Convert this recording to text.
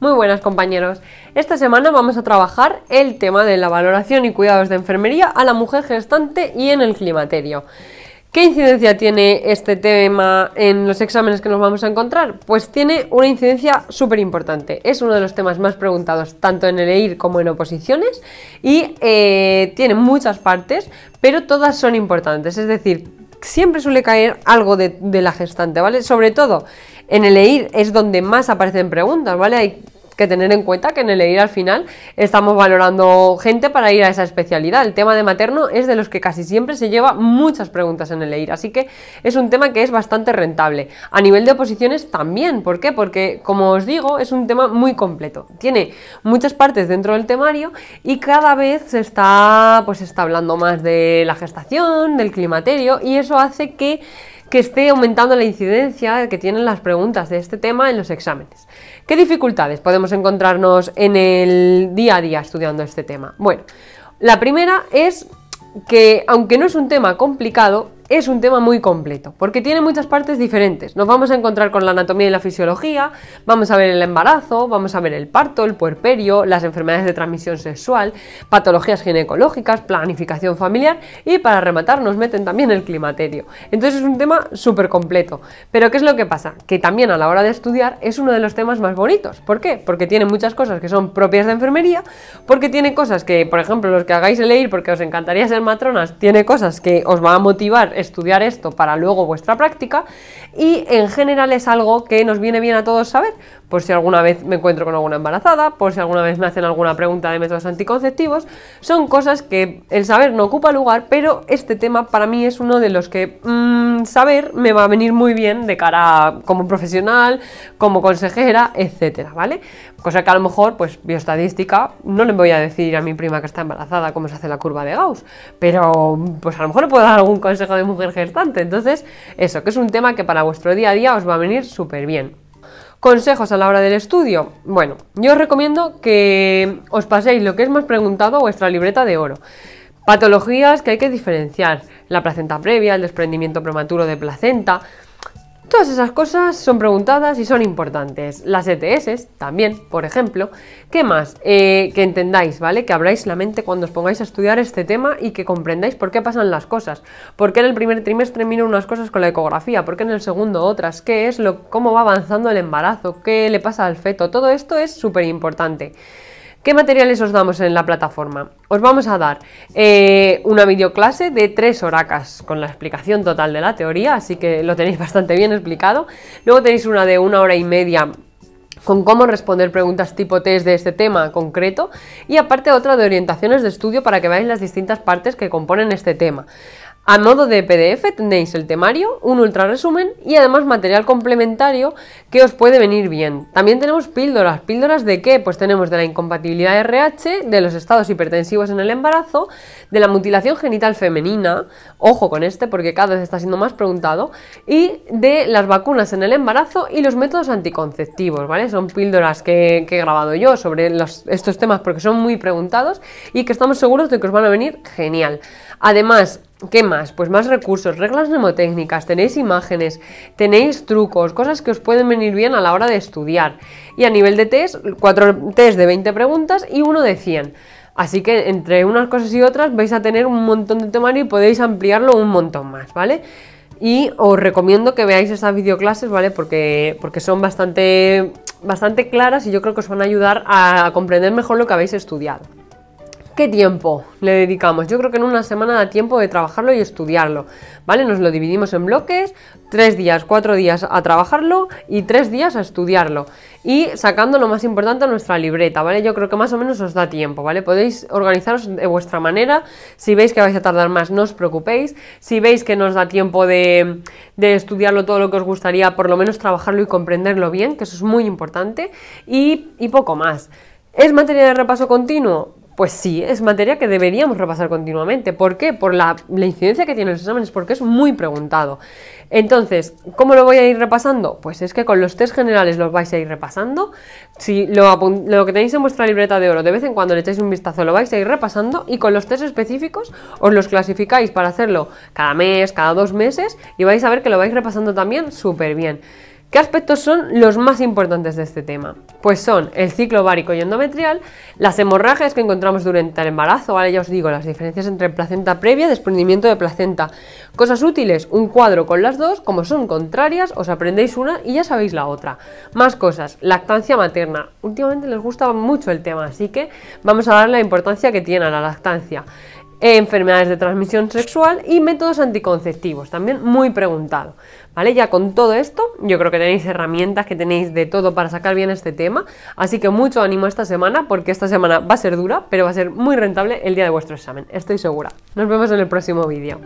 Muy buenas compañeros. Esta semana vamos a trabajar el tema de la valoración y cuidados de enfermería a la mujer gestante y en el climaterio. ¿Qué incidencia tiene este tema en los exámenes que nos vamos a encontrar? Pues tiene una incidencia súper importante. Es uno de los temas más preguntados tanto en el EIR como en oposiciones y eh, tiene muchas partes, pero todas son importantes. Es decir, siempre suele caer algo de, de la gestante, ¿vale? Sobre todo en el EIR es donde más aparecen preguntas, ¿vale? Hay que tener en cuenta que en el EIR al final estamos valorando gente para ir a esa especialidad. El tema de materno es de los que casi siempre se lleva muchas preguntas en el EIR, así que es un tema que es bastante rentable. A nivel de oposiciones también, ¿por qué? Porque como os digo, es un tema muy completo. Tiene muchas partes dentro del temario y cada vez se está pues se está hablando más de la gestación, del climaterio y eso hace que que esté aumentando la incidencia que tienen las preguntas de este tema en los exámenes. ¿Qué dificultades podemos encontrarnos en el día a día estudiando este tema? Bueno, la primera es que aunque no es un tema complicado, es un tema muy completo, porque tiene muchas partes diferentes. Nos vamos a encontrar con la anatomía y la fisiología, vamos a ver el embarazo, vamos a ver el parto, el puerperio, las enfermedades de transmisión sexual, patologías ginecológicas, planificación familiar y para rematar nos meten también el climaterio. Entonces es un tema súper completo. Pero ¿qué es lo que pasa? Que también a la hora de estudiar es uno de los temas más bonitos. ¿Por qué? Porque tiene muchas cosas que son propias de enfermería, porque tiene cosas que, por ejemplo, los que hagáis leer porque os encantaría ser matronas, tiene cosas que os va a motivar estudiar esto para luego vuestra práctica y en general es algo que nos viene bien a todos saber, por si alguna vez me encuentro con alguna embarazada, por si alguna vez me hacen alguna pregunta de métodos anticonceptivos, son cosas que el saber no ocupa lugar, pero este tema para mí es uno de los que... Mm, saber me va a venir muy bien de cara como profesional, como consejera, etcétera, ¿vale? Cosa que a lo mejor, pues bioestadística, no le voy a decir a mi prima que está embarazada cómo se hace la curva de Gauss, pero pues a lo mejor le puedo dar algún consejo de mujer gestante. Entonces, eso, que es un tema que para vuestro día a día os va a venir súper bien. Consejos a la hora del estudio. Bueno, yo os recomiendo que os paséis lo que es más preguntado a vuestra libreta de oro. Patologías que hay que diferenciar, la placenta previa, el desprendimiento prematuro de placenta. Todas esas cosas son preguntadas y son importantes. Las ETS también, por ejemplo. ¿Qué más? Eh, que entendáis, ¿vale? Que abráis la mente cuando os pongáis a estudiar este tema y que comprendáis por qué pasan las cosas. ¿Por qué en el primer trimestre miro unas cosas con la ecografía? ¿Por qué en el segundo otras? ¿Qué es lo, cómo va avanzando el embarazo? ¿Qué le pasa al feto? Todo esto es súper importante. ¿Qué materiales os damos en la plataforma? Os vamos a dar eh, una videoclase de tres horacas con la explicación total de la teoría, así que lo tenéis bastante bien explicado. Luego tenéis una de una hora y media con cómo responder preguntas tipo test de este tema concreto y aparte otra de orientaciones de estudio para que veáis las distintas partes que componen este tema. A modo de PDF tenéis el temario, un ultra resumen y además material complementario que os puede venir bien. También tenemos píldoras. ¿Píldoras de qué? Pues tenemos de la incompatibilidad RH, de los estados hipertensivos en el embarazo, de la mutilación genital femenina, ojo con este porque cada vez está siendo más preguntado, y de las vacunas en el embarazo y los métodos anticonceptivos, ¿vale? Son píldoras que, he grabado yo sobre estos temas porque son muy preguntados y que estamos seguros de que os van a venir genial. Además, ¿Qué más? Pues más recursos, reglas mnemotécnicas, tenéis imágenes, tenéis trucos, cosas que os pueden venir bien a la hora de estudiar. Y a nivel de test, cuatro test de 20 preguntas y uno de 100. Así que entre unas cosas y otras vais a tener un montón de temario y podéis ampliarlo un montón más, ¿vale? Y os recomiendo que veáis estas videoclases, ¿vale? Porque, porque son bastante, bastante claras y yo creo que os van a ayudar a comprender mejor lo que habéis estudiado. ¿Qué tiempo le dedicamos? Yo creo que en una semana da tiempo de trabajarlo y estudiarlo, ¿vale? Nos lo dividimos en bloques, tres días, cuatro días a trabajarlo y tres días a estudiarlo. Y sacando lo más importante a nuestra libreta, ¿vale? Yo creo que más o menos os da tiempo, ¿vale? Podéis organizaros de vuestra manera. Si veis que vais a tardar más, no os preocupéis. Si veis que nos da tiempo de, estudiarlo todo lo que os gustaría, por lo menos trabajarlo y comprenderlo bien, que eso es muy importante. y, y poco más. ¿Es materia de repaso continuo? Pues sí, es materia que deberíamos repasar continuamente. ¿Por qué? Por la, incidencia que tienen los exámenes, porque es muy preguntado. Entonces, ¿cómo lo voy a ir repasando? Pues es que con los test generales los vais a ir repasando. Si lo, lo, que tenéis en vuestra libreta de oro, de vez en cuando le echáis un vistazo, lo vais a ir repasando. Y con los test específicos os los clasificáis para hacerlo cada mes, cada dos meses. Y vais a ver que lo vais repasando también súper bien. ¿Qué aspectos son los más importantes de este tema? Pues son el ciclo ovárico y endometrial, las hemorragias que encontramos durante el embarazo, ahora ya os digo las diferencias entre placenta previa y desprendimiento de placenta. Cosas útiles, un cuadro con las dos, como son contrarias, os aprendéis una y ya sabéis la otra. Más cosas, lactancia materna. Últimamente les gusta mucho el tema, así que vamos a dar la importancia que tiene la lactancia enfermedades de transmisión sexual y métodos anticonceptivos, también muy preguntado. ¿Vale? Ya con todo esto, yo creo que tenéis herramientas, que tenéis de todo para sacar bien este tema, así que mucho ánimo esta semana, porque esta semana va a ser dura, pero va a ser muy rentable el día de vuestro examen, estoy segura. Nos vemos en el próximo vídeo.